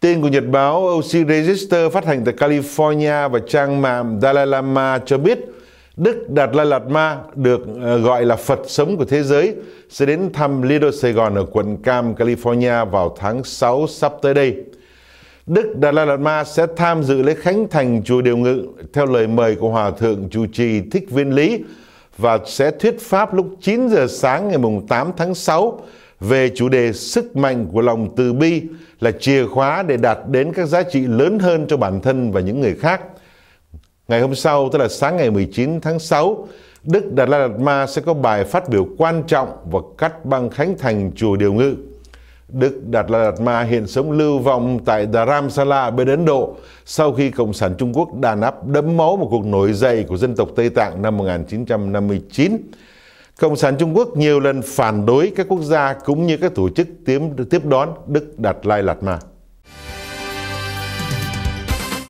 Tin của nhật báo OC Register phát hành tại California và trang mạng Dalai Lama cho biết Đức Đạt Lai Lạt Ma được ờ, gọi là Phật sống của thế giới sẽ đến thăm Lido Sài Gòn ở quận Cam, California vào tháng 6 sắp tới đây. Đức Đạt Lai Lạt Ma sẽ tham dự lễ khánh thành chùa Điều Ngự theo lời mời của Hòa Thượng Chủ trì Thích Viên Lý và sẽ thuyết pháp lúc 9 giờ sáng ngày 8 tháng 6 về chủ đề sức mạnh của lòng từ bi là chìa khóa để đạt đến các giá trị lớn hơn cho bản thân và những người khác. Ngày hôm sau, tức là sáng ngày 19 tháng 6, Đức Đạt La Đạt Ma sẽ có bài phát biểu quan trọng và cắt băng khánh thành chùa Điều Ngự. Đức Đạt La Đạt Ma hiện sống lưu vong tại Dharamsala bên Ấn Độ sau khi Cộng sản Trung Quốc đàn áp đẫm máu một cuộc nổi dậy của dân tộc Tây Tạng năm 1959. Cộng sản Trung Quốc nhiều lần phản đối các quốc gia cũng như các tổ chức tiếp, tiếp đón Đức Đạt Lai Lạt Ma.